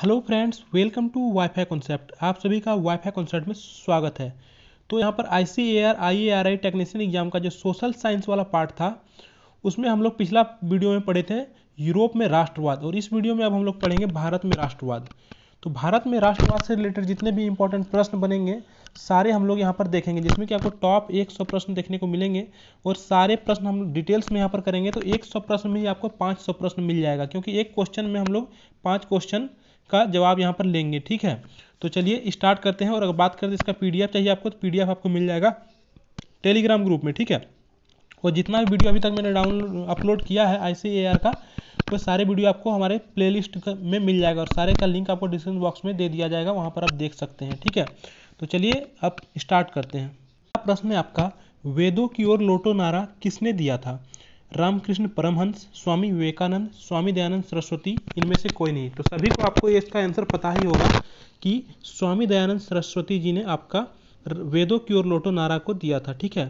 hello friends welcome to wifi concept आप सभी का वाईफाई कॉन्सेप्ट में स्वागत है तो यहाँ पर I C A R I A R I technician exam का जो सोशल साइंस वाला पार्ट था उसमें हम लोग पिछला वीडियो में पढ़े थे यूरोप में राष्ट्रवाद और इस वीडियो में अब हम लोग पढ़ेंगे भारत में राष्ट्रवाद तो भारत में राष्ट्रवाद से रिलेटेड जितने भी इंपॉर्टेंट प्रश्न बनेंगे सारे हम लोग यहाँ पर देखेंगे जिसमें कि आपको टॉप 100 प्रश्न देखने को मिलेंगे और सारे प्रश्न हम डिटेल्स में यहाँ पर करेंगे तो 100 प्रश्न में ही आपको 500 प्रश्न मिल जाएगा क्योंकि एक क्वेश्चन में हम लोग पाँच क्वेश्चन का जवाब यहाँ पर लेंगे ठीक है तो चलिए स्टार्ट करते हैं और अगर बात करते तो इसका पीडीएफ चाहिए आपको तो पीडीएफ आपको मिल जाएगा टेलीग्राम ग्रुप में ठीक है और जितना भी वीडियो अभी तक मैंने डाउनलोड अपलोड किया है आई का वो तो सारे वीडियो आपको हमारे प्लेलिस्ट में मिल जाएगा और सारे का लिंक आपको डिस्क्रिप्शन बॉक्स में दे दिया जाएगा वहाँ पर आप देख सकते हैं ठीक है तो चलिए अब स्टार्ट करते हैं प्रश्न है आपका वेदों की ओर लोटो नारा किसने दिया था रामकृष्ण परमहंस स्वामी विवेकानंद स्वामी दयानंद सरस्वती इनमें से कोई नहीं तो सभी को आपको इसका आंसर पता ही होगा कि स्वामी दयानंद सरस्वती जी ने आपका वेदों की ओर लोटो नारा को दिया था ठीक है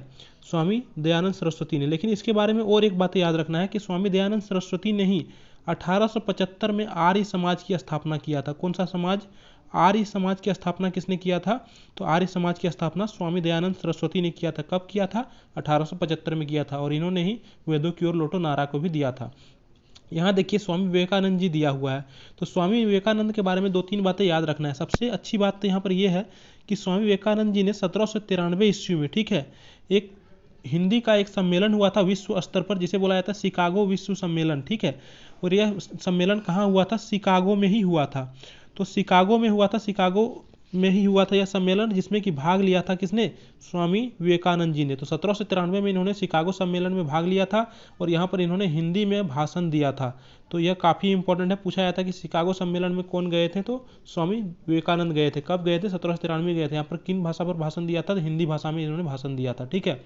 स्वामी दयानंद सरस्वती ने लेकिन इसके बारे में और एक बात याद रखना है कि स्वामी दयानंद सरस्वती ने ही अठारह में आर्य समाज की स्थापना किया था कौन सा समाज आर्य समाज की स्थापना किसने किया था तो आर्य समाज की स्थापना स्वामी दयानंद सरस्वती ने किया था कब किया था 1875 में किया था और इन्होंने ही वेदों की ओर लोटो नारा को भी दिया था यहाँ देखिए स्वामी विवेकानंद जी दिया हुआ है तो स्वामी विवेकानंद के बारे में दो तीन बातें याद रखना है सबसे अच्छी बात तो यहाँ पर यह है कि स्वामी विवेकानंद जी ने सत्रह सौ तिरानवे ईस्वी में ठीक है एक हिंदी का एक सम्मेलन हुआ था विश्व स्तर पर जिसे बोला जाता है शिकागो विश्व सम्मेलन ठीक है और यह सम्मेलन कहाँ हुआ था शिकागो में ही हुआ था तो शिकागो में हुआ था शिकागो में ही हुआ था यह सम्मेलन जिसमें कि भाग लिया था किसने स्वामी विवेकानंद जी ने तो सत्रह सौ तिरानवे में इन्होंने शिकागो सम्मेलन में भाग लिया था और यहाँ पर इन्होंने हिंदी में भाषण दिया था तो यह काफ़ी इंपॉर्टेंट है पूछा गया था कि शिकागो सम्मेलन में कौन गए थे तो स्वामी विवेकानंद गए थे कब गए थे सत्रह सौ तिरानवे गए थे यहाँ पर किन भाषा पर भाषण दिया था तो हिंदी भाषा में इन्होंने भाषण दिया था ठीक है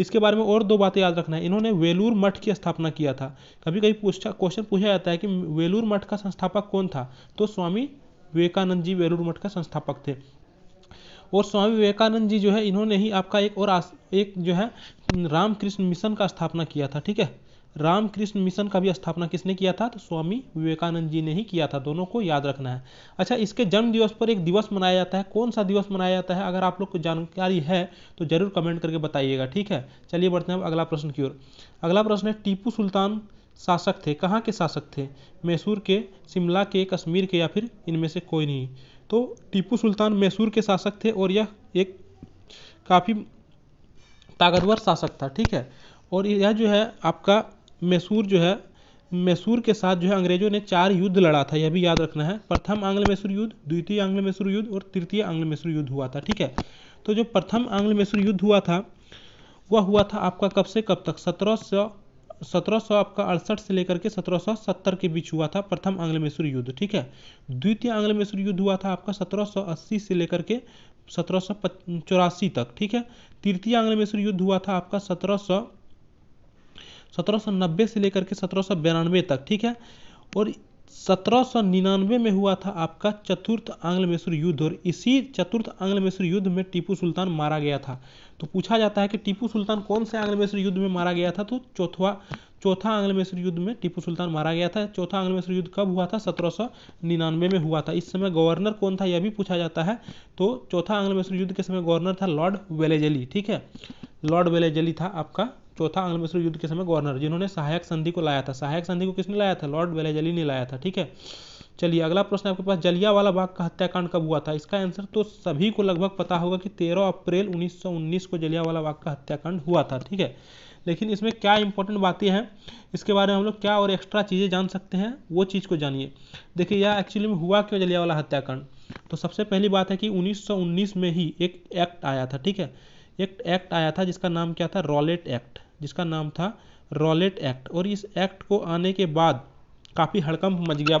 इसके बारे में और दो बातें याद रखना है इन्होंने वेलूर मठ की स्थापना किया था कभी कभी पूछा क्वेश्चन पूछा जाता है कि वेलूर मठ का संस्थापक कौन था तो स्वामी विवेकानंद जी वेलूर मठ का संस्थापक थे और स्वामी विवेकानंद जी जो है इन्होंने ही आपका एक और एक जो है रामकृष्ण मिशन का स्थापना किया था ठीक है रामकृष्ण मिशन का भी स्थापना किसने किया था तो स्वामी विवेकानंद जी ने ही किया था दोनों को याद रखना है अच्छा इसके जन्म दिवस पर एक दिवस मनाया जाता है कौन सा दिवस मनाया जाता है अगर आप लोग को जानकारी है तो जरूर कमेंट करके बताइएगा ठीक है चलिए बढ़ते हैं अब अगला प्रश्न की ओर अगला प्रश्न है टीपू सुल्तान शासक थे कहाँ के शासक थे मैसूर के शिमला के कश्मीर के या फिर इनमें से कोई नहीं तो टीपू सुल्तान मैसूर के शासक थे और यह एक काफ़ी ताकतवर शासक था ठीक है और यह जो है आपका मैसूर जो है मैसूर के साथ जो है अंग्रेजों ने चार युद्ध लड़ा था यह भी याद रखना है प्रथम आंग्ल मैसूर युद्ध द्वितीय आंग्ल मैसूर युद्ध और तृतीय आंग्ल मैसूर युद्ध हुआ था ठीक है तो जो प्रथम आंग्ल मैसूर युद्ध हुआ था वह हुआ था आपका कब से कब तक सत्रह सौ सत्रह सौ आपका अड़सठ से लेकर के सत्रह सौ सत्तर के बीच हुआ था प्रथम आंग्ल मैसूर युद्ध ठीक है द्वितीय आंग्ल मैसूर युद्ध हुआ था आपका सत्रह सौ अस्सी से लेकर के सत्रह सौ चौरासी तक ठीक है तृतीय आंग्ल मैसूर युद्ध हुआ था आपका सत्रह सौ 1790 से लेकर के सत्रह तक ठीक है और 1799 में हुआ था आपका चतुर्थ आंग्ल मैसूर युद्ध और इसी चतुर्थ आंग्ल मैसूर युद्ध में टीपू सुल्तान मारा गया था तो पूछा जाता है कि टीपू सुल्तान कौन से आंग्ल मैसूर युद्ध में मारा गया था तो चौथा चौथा आंग्ल मैसूर युद्ध में टीपू सुल्तान मारा गया था चौथा आंग्ल मैसूर युद्ध कब हुआ था सत्रह में हुआ था इस समय गवर्नर कौन था यह भी पूछा जाता है तो चौथा आंग्ल मैसूर युद्ध के समय गवर्नर था लॉर्ड वेलेजली ठीक है लॉर्ड वेलेजली था आपका चौथा आंग्ल मिश्र युद्ध के समय गवर्नर जिन्होंने सहायक संधि को लाया था सहायक संधि को किसने लाया था लॉर्ड वेलेजली ने लाया था ठीक है चलिए अगला प्रश्न आपके पास जलिया वाला बाग का हत्याकांड कब हुआ था इसका आंसर तो सभी को लगभग पता होगा कि 13 अप्रैल 1919 को जलिया वाला बाग का हत्याकांड हुआ था ठीक है लेकिन इसमें क्या इंपॉर्टेंट बातें हैं इसके बारे में हम लोग क्या और एक्स्ट्रा चीज़ें जान सकते हैं वो चीज़ को जानिए देखिए यह एक्चुअली में हुआ क्यों जलिया वाला हत्याकांड तो सबसे पहली बात है कि उन्नीस में ही एक एक्ट आया था ठीक है एक एक्ट आया था जिसका नाम क्या था रॉलेट एक्ट जिसका नाम था रॉलेट एक्ट और इस एक्ट को आने के बाद काफ़ी हड़कंप मच गया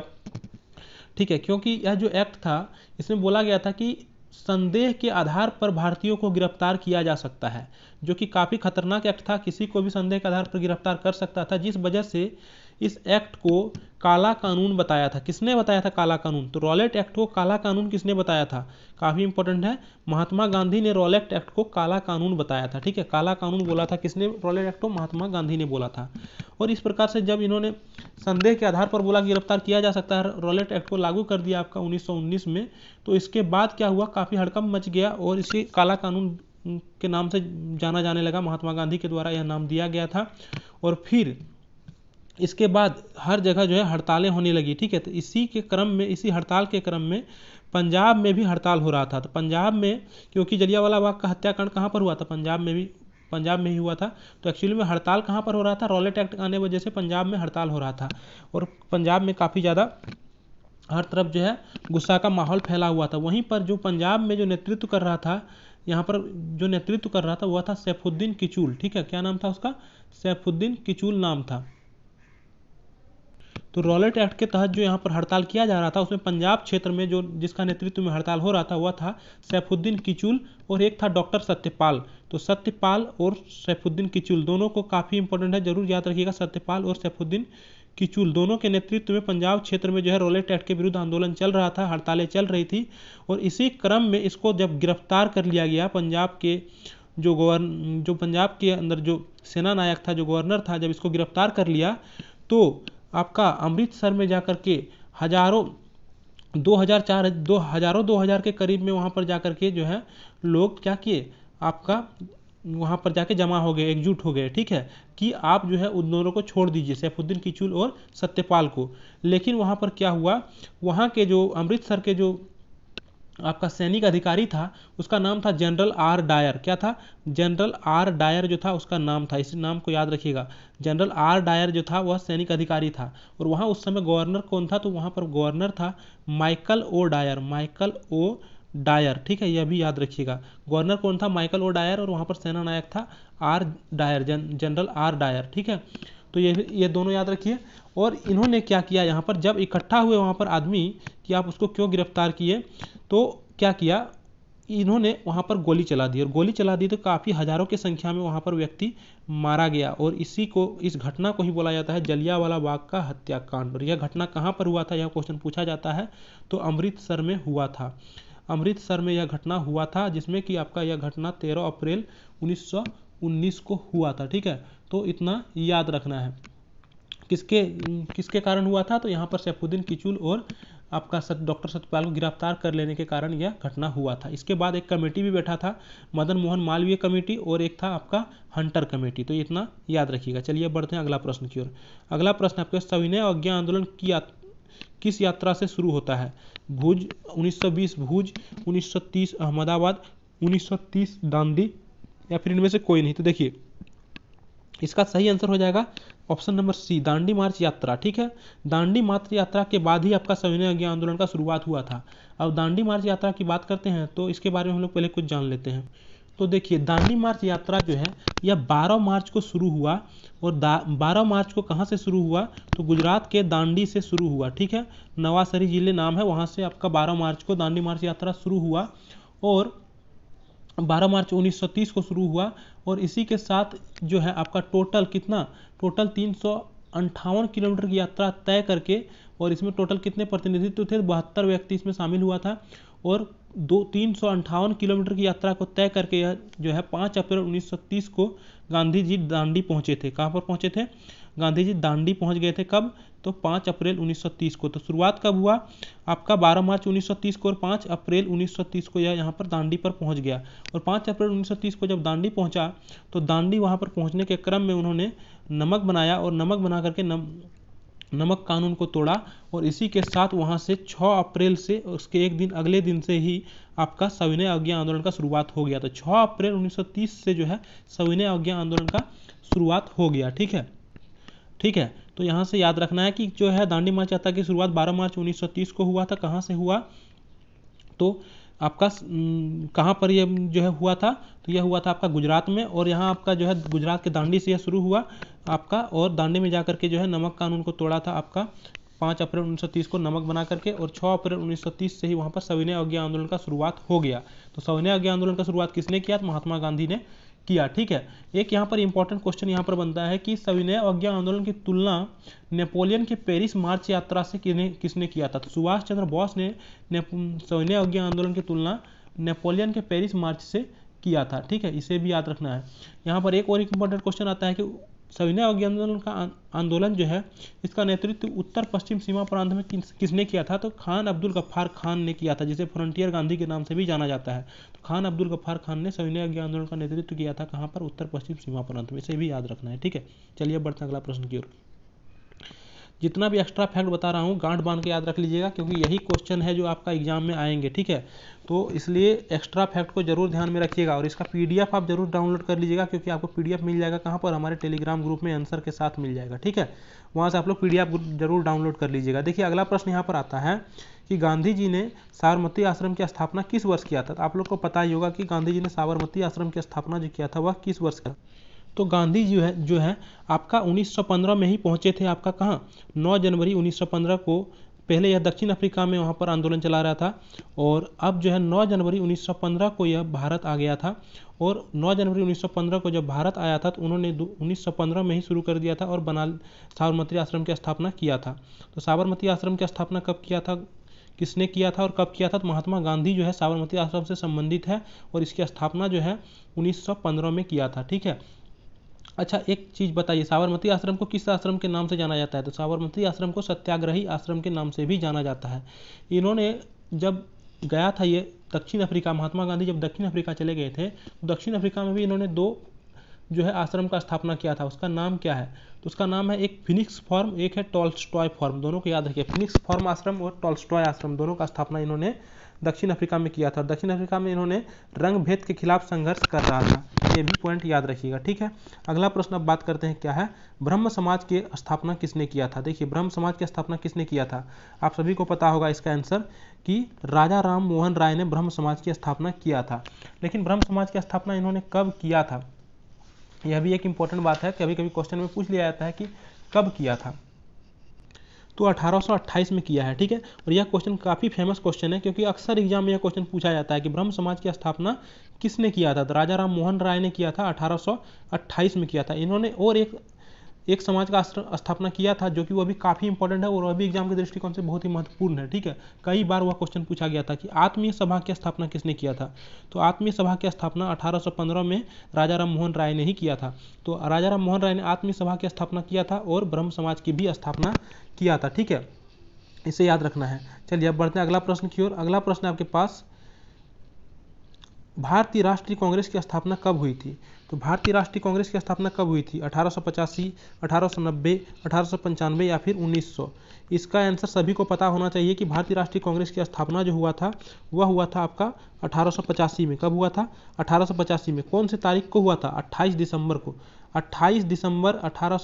ठीक है क्योंकि यह जो एक्ट था इसमें बोला गया था कि संदेह के आधार पर भारतीयों को गिरफ्तार किया जा सकता है जो कि काफ़ी खतरनाक एक्ट था किसी को भी संदेह के आधार पर गिरफ्तार कर सकता था जिस वजह से इस एक्ट को काला कानून बताया था किसने बताया था काला कानून तो रॉलेट एक्ट को काला कानून किसने बताया था काफ़ी इंपॉर्टेंट है महात्मा गांधी ने रॉलेट एक्ट को काला कानून बताया था ठीक है काला कानून बोला था किसने रॉलेट एक्ट को महात्मा गांधी ने बोला था और इस प्रकार से जब इन्होंने संदेह के आधार पर बोला कि गिरफ्तार किया जा सकता है रॉलेट एक्ट को लागू कर दिया आपका उन्नीस में तो इसके बाद क्या हुआ काफ़ी हड़कम मच गया और इसे काला कानून के नाम से जाना जाने लगा महात्मा गांधी के द्वारा यह नाम दिया गया था और फिर इसके बाद हर जगह जो है हड़तालें होने लगी ठीक है तो इसी के क्रम में इसी हड़ताल के क्रम में पंजाब में भी हड़ताल हो रहा था तो पंजाब में क्योंकि जलियावाला बाग का हत्याकांड कहाँ पर हुआ था पंजाब में भी पंजाब में ही हुआ था तो एक्चुअली में हड़ताल कहाँ पर हो रहा था रॉलेट एक्ट आने वजह से पंजाब में हड़ताल हो रहा था और पंजाब में काफ़ी ज़्यादा हर तरफ जो है गुस्सा का माहौल फैला हुआ था वहीं पर जो पंजाब में जो नेतृत्व कर रहा था यहाँ पर जो नेतृत्व कर रहा था वह था सैफुद्दीन किचूल ठीक है क्या नाम था उसका सैफुद्दीन किचूल नाम था तो रॉलेट एक्ट के तहत जो यहाँ पर हड़ताल किया जा रहा था उसमें पंजाब क्षेत्र में जो जिसका नेतृत्व में हड़ताल हो रहा था वह था सैफुद्दीन किचुल और एक था डॉक्टर सत्यपाल तो सत्यपाल और सैफुद्दीन किचुल दोनों को काफ़ी इंपॉर्टेंट है जरूर याद रखिएगा सत्यपाल और सैफुद्दीन किचुल दोनों के नेतृत्व में पंजाब क्षेत्र में जो है रोलेट एक्ट के विरुद्ध आंदोलन चल रहा था हड़तालें चल रही थी और इसी क्रम में इसको जब गिरफ्तार कर लिया गया पंजाब के जो गवर्न जो पंजाब के अंदर जो सेना नायक था जो गवर्नर था जब इसको गिरफ्तार कर लिया तो आपका अमृतसर में जाकर के हज़ारों दो हज़ार चार दो हज़ारों दो हज़ार के करीब में वहाँ पर जाकर के जो है लोग क्या किए आपका वहाँ पर जाके जमा हो गए एकजुट हो गए ठीक है कि आप जो है उन दोनों को छोड़ दीजिए सैफुद्दीन किचुल और सत्यपाल को लेकिन वहाँ पर क्या हुआ वहाँ के जो अमृतसर के जो आपका सैनिक अधिकारी था उसका नाम था जनरल आर डायर क्या था जनरल आर डायर जो था उसका नाम था इस नाम को याद रखिएगा जनरल आर डायर जो था वह सैनिक अधिकारी था और वहाँ उस समय गवर्नर कौन था तो वहाँ पर गवर्नर था Michael O Dwyer Michael O Dwyer ठीक है यह भी याद रखिएगा गवर्नर कौन था माइकल ओ डायर और वहाँ पर सेना नायक था आर डायर जन जनरल आर डायर ठीक है तो ये ये दोनों याद रखिए और इन्होंने क्या किया यहाँ पर जब इकट्ठा हुए वहाँ पर आदमी कि आप उसको क्यों गिरफ्तार किए तो क्या किया इन्होंने वहाँ पर गोली चला दी और गोली चला दी तो काफ़ी हज़ारों की संख्या में वहाँ पर व्यक्ति मारा गया और इसी को इस घटना को ही बोला जाता है जलिया वाला बाग का हत्याकांड और यह घटना कहाँ पर हुआ था यह क्वेश्चन पूछा जाता है तो अमृतसर में हुआ था अमृतसर में यह घटना हुआ था जिसमें कि आपका यह घटना तेरह अप्रैल उन्नीस को हुआ था ठीक है तो इतना याद रखना है किसके किसके कारण हुआ था तो यहाँ पर सैफुद्दीन किचुल और आपका सत डॉक्टर सत्यपाल को गिरफ्तार कर लेने के कारण यह घटना हुआ था इसके बाद एक कमेटी भी बैठा था मदन मोहन मालवीय कमेटी और एक था आपका हंटर कमेटी तो इतना याद रखिएगा चलिए बढ़ते हैं अगला प्रश्न की ओर अगला प्रश्न आपके सविनय अज्ञा आंदोलन की या, किस यात्रा से शुरू होता है भुज 1920 भुज 1930 अहमदाबाद 1930 दांदी या फिर इनमें से कोई नहीं तो देखिए इसका सही आंसर हो जाएगा option number C Dandi march यात्रा ठीक है दांडी मार्च यात्रा के बाद ही आपका सविनय अज्ञा आंदोलन का शुरुआत हुआ था अब दांडी मार्च यात्रा की बात करते हैं तो इसके बारे में हम लोग पहले कुछ जान लेते हैं तो देखिए दांडी मार्च यात्रा जो है यह 12 मार्च को शुरू हुआ और बारह मार्च को कहाँ से शुरू हुआ तो गुजरात के दांडी से शुरू हुआ ठीक है नवासरी जिले नाम है वहाँ से आपका 12 मार्च को दांडी मार्च यात्रा शुरू हुआ और 12 मार्च 1930 को शुरू हुआ और इसी के साथ जो है आपका टोटल कितना टोटल तीन किलोमीटर की यात्रा तय करके और इसमें टोटल कितने प्रतिनिधित्व थे बहत्तर व्यक्ति इसमें शामिल हुआ था और दो तीन सौ अंठावन किलोमीटर की यात्रा को तय करके यह जो है पाँच अप्रैल 1930 को गांधी जी दांडी पहुंचे थे कहां पर पहुंचे थे गांधी जी दांडी पहुंच गए थे कब तो 5 अप्रैल 1930 को तो शुरुआत कब हुआ आपका 12 मार्च 1930 को और 5 अप्रैल 1930 को यह यहाँ पर दांडी पर पहुँच गया और 5 अप्रैल 1930 को जब दांडी पहुँचा तो दांडी वहाँ पर पहुँचने के क्रम में उन्होंने नमक बनाया और नमक बना करके नम नमक कानून को तोड़ा और इसी के साथ वहाँ से 6 अप्रैल से उसके एक दिन अगले दिन से ही आपका सविनय आज्ञा आंदोलन का शुरुआत हो गया तो 6 अप्रैल 1930 से जो है सविनय आज्ञा आंदोलन का शुरुआत हो गया ठीक है ठीक है तो यहाँ से याद रखना है कि जो है दांडी मार्च यात्रा की शुरुआत 12 मार्च 1930 को हुआ था कहाँ से हुआ तो आपका कहाँ पर यह जो है हुआ था तो यह हुआ था आपका गुजरात में और यहाँ आपका जो है गुजरात के दांडी से यह शुरू हुआ आपका और दांडी में जा करके जो है नमक कानून को तोड़ा था आपका पाँच अप्रैल 1930 को नमक बना करके और छः अप्रैल 1930 से ही वहाँ पर सविनय अवज्ञा आंदोलन का शुरुआत हो गया तो सविनय अवज्ञा आंदोलन का शुरुआत किसने किया तो महात्मा गांधी ने किया ठीक है एक यहाँ पर इंपॉर्टेंट क्वेश्चन यहाँ पर बनता है कि सविनय अज्ञा आंदोलन की तुलना नेपोलियन के पेरिस मार्च यात्रा से किने, किसने किया था तो सुभाष चंद्र बोस ने सविनय अज्ञा आंदोलन की तुलना नेपोलियन के पेरिस मार्च से किया था ठीक है इसे भी याद रखना है यहाँ पर एक और इंपॉर्टेंट क्वेश्चन आता है कि सविनय आंदोलन का आंदोलन जो है इसका नेतृत्व उत्तर पश्चिम सीमा प्रांत में किसने किया था तो खान अब्दुल गफ्फार खान ने किया था जिसे फ्रंटियर गांधी के नाम से भी जाना जाता है तो खान अब्दुल गफ्फार खान ने सविनय आंदोलन का नेतृत्व किया था कहाँ पर उत्तर पश्चिम सीमा प्रांत में इसे भी याद रखना है ठीक है चलिए बढ़ते अगला प्रश्न की ओर जितना भी एक्स्ट्रा फैक्ट बता रहा हूँ गांठ बांध के याद रख लीजिएगा क्योंकि यही क्वेश्चन है जो आपका एग्जाम में आएंगे ठीक है तो इसलिए एक्स्ट्रा फैक्ट को जरूर ध्यान में रखिएगा और इसका पीडीएफ आप जरूर डाउनलोड कर लीजिएगा क्योंकि आपको पीडीएफ मिल जाएगा कहाँ पर हमारे टेलीग्राम ग्रुप में आंसर के साथ मिल जाएगा ठीक है वहाँ से आप लोग पीडीएफ जरूर डाउनलोड कर लीजिएगा देखिए अगला प्रश्न यहाँ पर आता है कि गांधी जी ने साबरमती आश्रम की स्थापना किस वर्ष किया था तो आप लोग को पता ही होगा कि गांधी जी ने साबरमती आश्रम की स्थापना जो किया था वह किस वर्ष का तो गांधी जी है जो है आपका 1915 में ही पहुंचे थे आपका कहाँ 9 जनवरी 1915 को पहले यह दक्षिण अफ्रीका में वहाँ पर आंदोलन चला रहा था और अब जो है 9 जनवरी 1915 को यह भारत आ गया था और 9 जनवरी 1915 को जब भारत आया था तो उन्होंने 1915 में ही शुरू कर दिया था और बना साबरमती आश्रम की स्थापना किया था तो साबरमती आश्रम की स्थापना कब किया था किसने किया था और कब किया था तो महात्मा गांधी जो है साबरमती आश्रम से संबंधित है और इसकी स्थापना जो है 1915 में किया था ठीक है अच्छा एक चीज़ बताइए साबरमती आश्रम को किस आश्रम के नाम से जाना जाता है तो साबरमती आश्रम को सत्याग्रही आश्रम के नाम से भी जाना जाता है इन्होंने जब गया था ये दक्षिण अफ्रीका महात्मा गांधी जब दक्षिण अफ्रीका चले गए थे तो दक्षिण अफ्रीका में भी इन्होंने दो जो है आश्रम का स्थापना किया था उसका नाम क्या है तो उसका नाम है एक फिनिक्स फॉर्म एक है टॉल्स्टॉय फॉर्म दोनों को याद रखिए फिनिक्स फॉर्म आश्रम और टॉल्स्टॉय आश्रम दोनों का स्थापना इन्होंने दक्षिण अफ्रीका में किया था दक्षिण अफ्रीका में इन्होंने रंग भेद के खिलाफ संघर्ष कर रहा था ये भी पॉइंट याद रखिएगा ठीक है अगला प्रश्न अब बात करते हैं क्या है ब्रह्म समाज की स्थापना किसने किया था देखिए ब्रह्म समाज की स्थापना किसने किया था आप सभी को पता होगा इसका आंसर कि राजा राम मोहन राय ने ब्रह्म समाज की स्थापना किया था लेकिन ब्रह्म समाज की स्थापना इन्होंने कब किया था यह भी एक इम्पोर्टेंट बात है कभी कभी क्वेश्चन में पूछ लिया जाता है कि कब किया था तो 1828 में किया है ठीक है और यह क्वेश्चन काफ़ी फेमस क्वेश्चन है क्योंकि अक्सर एग्जाम में यह क्वेश्चन पूछा जाता है कि ब्रह्म समाज की स्थापना किसने किया था तो राजा राम मोहन राय ने किया था 1828 में किया था इन्होंने और एक एक समाज का स्थापना किया था जो कि वो अभी काफ़ी इंपॉर्टेंट है और अभी एग्जाम के दृष्टिकोण से बहुत ही महत्वपूर्ण है ठीक है कई बार वह क्वेश्चन पूछा गया था कि आत्मीय सभा की स्थापना किसने किया था तो आत्मीय सभा की स्थापना 1815 में राजा राम मोहन राय ने ही किया था तो राजा राम मोहन राय ने आत्मीय सभा की स्थापना किया था और ब्रह्म समाज की भी स्थापना किया था ठीक है इसे याद रखना है चलिए अब बढ़ते हैं अगला प्रश्न की ओर अगला प्रश्न आपके पास भारतीय राष्ट्रीय कांग्रेस की स्थापना कब हुई थी तो भारतीय राष्ट्रीय कांग्रेस की स्थापना कब हुई थी अठारह सौ पचासी अठारह सौ नब्बे अठारह सौ पंचानवे या फिर उन्नीस सौ इसका आंसर सभी को पता होना चाहिए कि भारतीय राष्ट्रीय कांग्रेस की स्थापना जो हुआ था वह हुआ था आपका अठारह में कब हुआ था अठारह में कौन से तारीख को हुआ था अट्ठाईस दिसंबर को 28 दिसंबर अठारह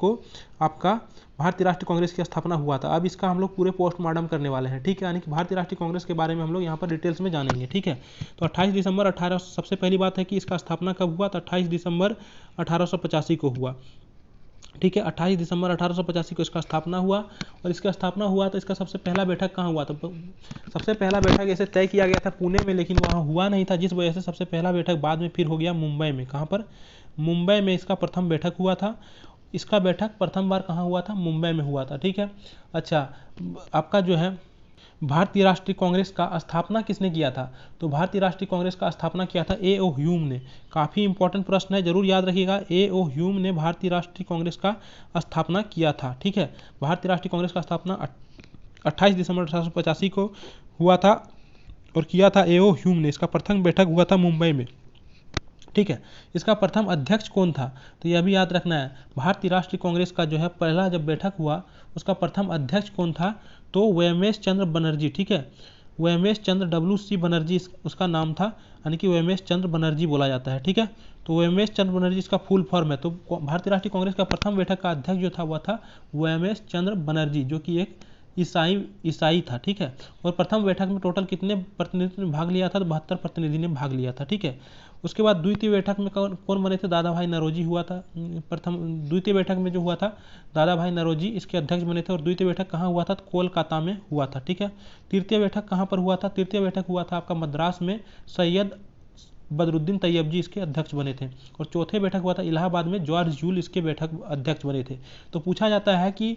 को आपका भारतीय राष्ट्रीय कांग्रेस की स्थापना हुआ था अब इसका हम लोग पूरे पोस्टमार्टम करने वाले हैं ठीक है यानी कि भारतीय राष्ट्रीय कांग्रेस के बारे में हम लोग यहाँ पर डिटेल्स में जानेंगे ठीक है तो 28 दिसंबर 18 सबसे पहली बात है कि इसका स्थापना कब हुआ तो 28 दिसंबर अठारह को हुआ ठीक है 28 दिसंबर अठारह को इसका स्थापना हुआ और इसका स्थापना हुआ तो इसका सबसे पहला बैठक कहाँ हुआ था तो सबसे पहला बैठक ऐसे तय किया गया था पुणे में लेकिन वहाँ हुआ नहीं था जिस वजह से सबसे पहला बैठक बाद में फिर हो गया मुंबई में कहाँ पर मुंबई में इसका प्रथम बैठक हुआ था इसका बैठक प्रथम बार कहाँ हुआ था मुंबई में हुआ था ठीक है अच्छा आपका जो है भारतीय राष्ट्रीय कांग्रेस का स्थापना किसने किया था तो भारतीय राष्ट्रीय कांग्रेस का स्थापना किया था ए ओ ह्यूम ने काफ़ी इंपॉर्टेंट प्रश्न है जरूर याद रखिएगा ए ओ ह्यूम ने भारतीय राष्ट्रीय कांग्रेस का स्थापना किया था ठीक है भारतीय राष्ट्रीय कांग्रेस का स्थापना 28 दिसंबर अठारह को हुआ था और किया था ए ओ ह्यूम ने इसका प्रथम बैठक हुआ था मुंबई में ठीक है इसका प्रथम अध्यक्ष कौन था तो यह भी याद रखना है भारतीय राष्ट्रीय कांग्रेस का जो है पहला जब बैठक हुआ उसका प्रथम अध्यक्ष कौन था तो वेमेश चंद्र बनर्जी ठीक है वेमेश चंद्र डब्ल्यू सी बनर्जी उसका नाम था यानी कि वेमेश चंद्र बनर्जी बोला जाता है ठीक है तो वेमेश चंद्र बनर्जी इसका फुल फॉर्म है तो भारतीय राष्ट्रीय कांग्रेस का प्रथम बैठक का अध्यक्ष जो था वह था वेमेश चंद्र बनर्जी जो कि एक ईसाई ईसाई था ठीक है और प्रथम बैठक में टोटल कितने प्रतिनिधि ने भाग लिया था तो बहत्तर प्रतिनिधि ने भाग लिया था ठीक है उसके बाद द्वितीय बैठक में कौन कौन बने थे दादा भाई नरोजी हुआ था प्रथम द्वितीय बैठक में जो हुआ था दादा भाई नरोजी इसके अध्यक्ष बने थे और द्वितीय बैठक कहाँ हुआ था कोलकाता में हुआ था ठीक है तृतीय बैठक कहाँ पर हुआ था तृतीय बैठक हुआ था आपका मद्रास में सैयद बदरुद्दीन तैयब जी इसके अध्यक्ष बने थे और चौथे बैठक हुआ था इलाहाबाद में जॉर्ज जूल इसके बैठक अध्यक्ष बने थे तो पूछा जाता है कि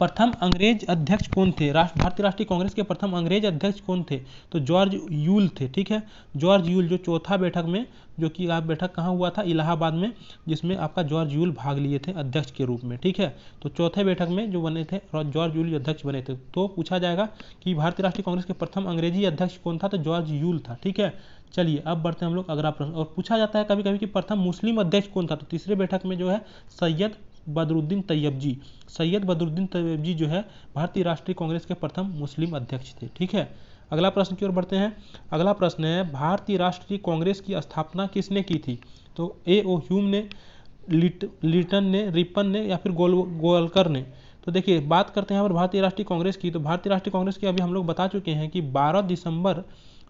प्रथम अंग्रेज अध्यक्ष कौन थे राष्ट्र भारतीय राष्ट्रीय कांग्रेस के प्रथम अंग्रेज अध्यक्ष कौन थे तो जॉर्ज यूल थे ठीक है जॉर्ज यूल जो चौथा बैठक में जो कि आप बैठक कहाँ हुआ था इलाहाबाद में जिसमें आपका जॉर्ज यूल भाग लिए थे अध्यक्ष के रूप में ठीक है तो चौथे बैठक में जो बने थे जॉर्ज यूल अध्यक्ष बने थे तो पूछा जाएगा कि भारतीय राष्ट्रीय कांग्रेस के प्रथम अंग्रेजी अध्यक्ष कौन था तो जॉर्ज यूल था ठीक है चलिए अब बढ़ते हैं हम लोग अगला प्रश्न और पूछा जाता है कभी कभी कि प्रथम मुस्लिम अध्यक्ष कौन था तो तीसरे बैठक में जो है सैयद बदरुद्दीन तैयब जी सैयद बदरुद्दीन तैयब जी जो है भारतीय राष्ट्रीय कांग्रेस के प्रथम मुस्लिम अध्यक्ष थे ठीक है अगला प्रश्न की ओर बढ़ते हैं अगला प्रश्न है भारतीय राष्ट्रीय कांग्रेस की स्थापना किसने की थी तो ए ओ ह्यूम ने लिट लिटन ने रिपन ने या फिर गोल गोलकर ने तो देखिए बात करते हैं यहाँ पर भारतीय राष्ट्रीय कांग्रेस की तो भारतीय राष्ट्रीय कांग्रेस की अभी हम लोग बता चुके हैं कि 12 दिसंबर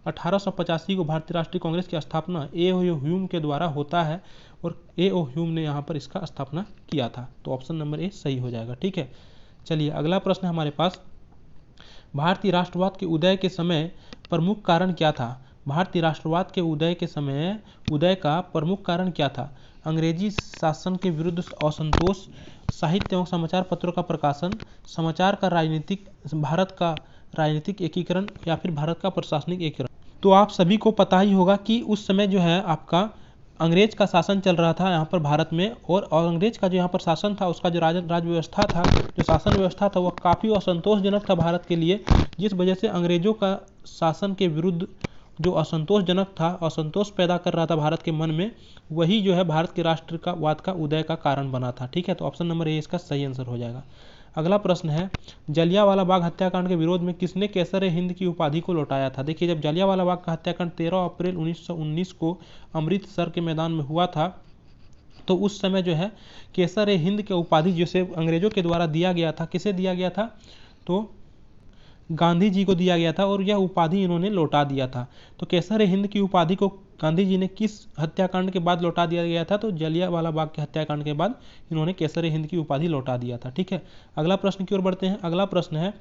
अठारह को भारतीय राष्ट्रीय कांग्रेस की स्थापना ए ओ ह्यूम के द्वारा होता है और ए ओ ह्यूम ने यहाँ पर इसका स्थापना किया था तो ऑप्शन नंबर ए सही हो जाएगा ठीक है चलिए अगला प्रश्न हमारे पास भारतीय राष्ट्रवाद के उदय के समय प्रमुख कारण क्या था भारतीय राष्ट्रवाद के उदय के समय उदय का प्रमुख कारण क्या था अंग्रेजी शासन के विरुद्ध असंतोष साहित्य एवं समाचार पत्रों का प्रकाशन समाचार का राजनीतिक भारत का राजनीतिक एकीकरण या फिर भारत का प्रशासनिक एकीकरण तो आप सभी को पता ही होगा कि उस समय जो है आपका अंग्रेज का शासन चल रहा था यहाँ पर भारत में और और अंग्रेज का जो यहाँ पर शासन था उसका जो राज राज व्यवस्था था जो शासन व्यवस्था था वह काफ़ी असंतोषजनक था भारत के लिए जिस वजह से अंग्रेजों का शासन के विरुद्ध जो असंतोषजनक था असंतोष पैदा कर रहा था भारत के मन में वही जो है भारत के राष्ट्र का वाद का उदय का कारण बना था ठीक है तो ऑप्शन नंबर ए इसका सही आंसर हो जाएगा अगला प्रश्न है जलियावाला बाग हत्याकांड के विरोध में किसने केसर हिंद की उपाधि को लौटाया था देखिए जब जलियावाला बाग का हत्याकांड 13 अप्रैल 1919 को अमृतसर के मैदान में हुआ था तो उस समय जो है केसर हिंद के उपाधि जिसे अंग्रेजों के द्वारा दिया गया था किसे दिया गया था तो गांधी जी को दिया गया था और यह उपाधि इन्होंने लौटा दिया था तो केसर हिंद की उपाधि को गांधी जी ने किस हत्याकांड के बाद लौटा दिया गया था तो जलियावाला बाग के हत्याकांड के बाद इन्होंने केसर हिंद की उपाधि लौटा दिया था ठीक है अगला प्रश्न की ओर बढ़ते हैं अगला प्रश्न है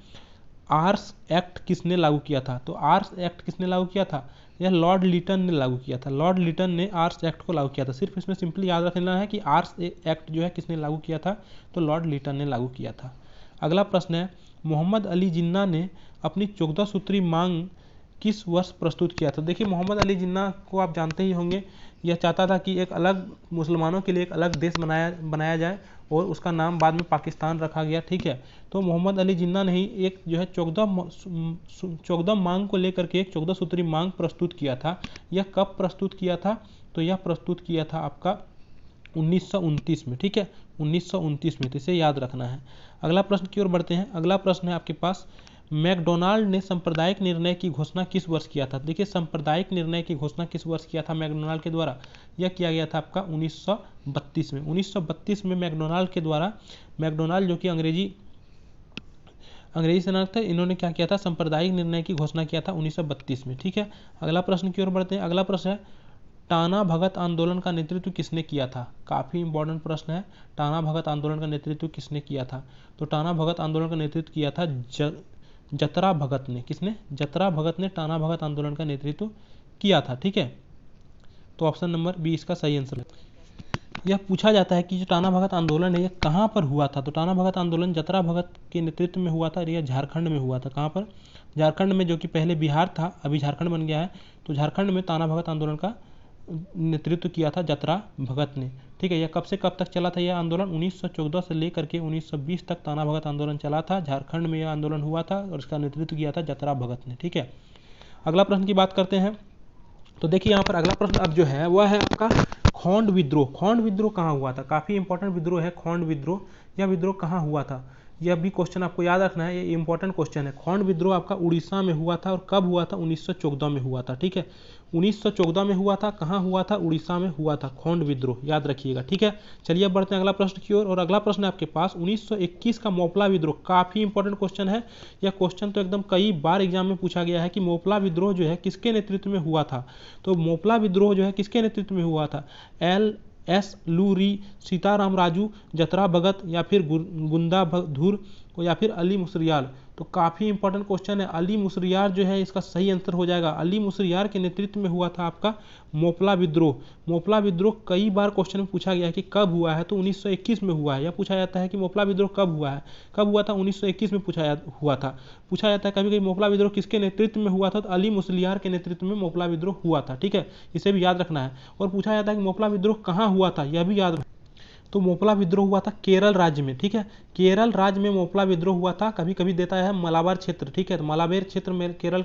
आर्स एक्ट किसने लागू किया था तो आर्स एक्ट किसने लागू किया था यह लॉर्ड लिटन ने लागू किया था लॉर्ड लिटन ने आर्स एक्ट को लागू किया था सिर्फ इसमें सिंपली याद रखना है कि आर्स एक्ट जो है किसने लागू किया था तो लॉर्ड लिटन ने लागू किया था अगला प्रश्न है मोहम्मद अली जिन्ना ने अपनी चौदह सूत्री मांग किस वर्ष प्रस्तुत किया था देखिए मोहम्मद अली जिन्ना को आप जानते ही होंगे यह चाहता था कि एक अलग मुसलमानों के लिए एक अलग देश बनाया बनाया जाए और उसका नाम बाद में पाकिस्तान रखा गया ठीक है तो मोहम्मद अली जिन्ना ने ही एक जो है चौदह चौदह मांग को लेकर के एक चौदह सूत्री मांग प्रस्तुत किया था यह कब प्रस्तुत किया था तो यह प्रस्तुत किया था आपका उन्नीस में ठीक है उन्नीस में तो इसे याद रखना है अगला प्रश्न की ओर बढ़ते हैं अगला प्रश्न है आपके पास मैकडोनाल्ड ने सांप्रदायिक निर्णय की घोषणा किस वर्ष किया था देखिए सांप्रदायिक निर्णय की घोषणा किस वर्ष किया था मैकडोनाल्ड के द्वारा यह किया गया था आपका 1932 में 1932 में मैकडोनाल्ड के द्वारा मैकडोनाल्ड जो कि अंग्रेजी अंग्रेजी सेनाक थे इन्होंने क्या किया था सांप्रदायिक निर्णय की घोषणा किया था उन्नीस में ठीक है अगला प्रश्न की ओर बढ़ते हैं अगला प्रश्न है टाना भगत आंदोलन का नेतृत्व किसने किया था काफ़ी इंपॉर्टेंट प्रश्न है टाना भगत आंदोलन का नेतृत्व किसने किया था तो टाना भगत आंदोलन का नेतृत्व किया था जतरा भगत ने किसने जतरा भगत ने टाना भगत आंदोलन का नेतृत्व किया था ठीक है तो ऑप्शन नंबर बी इसका सही आंसर है यह पूछा जाता है कि जो टाना भगत आंदोलन है यह कहाँ पर हुआ था तो टाना भगत आंदोलन जतरा भगत के नेतृत्व में हुआ था यह झारखंड में हुआ था कहाँ पर झारखंड में जो कि पहले बिहार था अभी झारखंड बन गया है तो झारखंड में ताना भगत आंदोलन का नेतृत्व किया था जतरा भगत ने ठीक है यह कब से कब तक चला था यह आंदोलन 1914 से लेकर के 1920 तक ताना भगत आंदोलन चला था झारखंड में यह आंदोलन हुआ था और इसका नेतृत्व किया था जतरा भगत ने ठीक है अगला प्रश्न की बात करते हैं तो देखिए यहाँ पर अगला प्रश्न अब जो है वह है आपका खौंड विद्रोह खौंड विद्रोह कहाँ हुआ था काफ़ी इंपॉर्टेंट विद्रोह है खौंड विद्रोह यह विद्रोह कहाँ हुआ था यह भी क्वेश्चन आपको याद रखना है ये इंपॉर्टेंट क्वेश्चन है खौंड विद्रोह आपका उड़ीसा में हुआ था और कब हुआ था 1914 में हुआ था ठीक है 1914 में हुआ था कहाँ हुआ था उड़ीसा में हुआ था खोंड विद्रोह याद रखिएगा ठीक है चलिए अब बढ़ते हैं अगला प्रश्न की ओर और अगला प्रश्न आपके पास 1921 का मोपला विद्रोह काफ़ी इंपॉर्टेंट क्वेश्चन है यह क्वेश्चन तो एकदम कई बार एग्जाम में पूछा गया है कि मोपला विद्रोह जो है किसके नेतृत्व में हुआ था तो मोपला विद्रोह जो है किसके नेतृत्व में हुआ था एल एस लूरी सीताराम राजू जतरा भगत या फिर गुंदा धुर या फिर अली मुसरियाल तो काफ़ी इंपॉर्टेंट क्वेश्चन है अली मुसरियार जो है इसका सही आंसर हो जाएगा अली मुसरियार के नेतृत्व में हुआ था आपका मोपला विद्रोह मोपला विद्रोह कई बार क्वेश्चन में पूछा गया है कि कब हुआ है तो 1921 में हुआ है या पूछा जाता है कि मोपला विद्रोह कब हुआ है कब हुआ था 1921 में पूछा हुआ था पूछा जाता है कभी कभी मोपला विद्रोह किसके नेतृत्व में हुआ था तो अली मुसलियार के नेतृत्व में मोपला विद्रोह हुआ था ठीक है इसे भी याद रखना है और पूछा जाता है कि मोपला विद्रोह कहाँ हुआ था यह भी याद रखना तो मोपला विद्रोह हुआ था केरल राज्य में ठीक है केरल राज्य में मोपला विद्रोह हुआ था कभी कभी देता है मलाबार क्षेत्र ठीक है तो मलाबेर क्षेत्र में केरल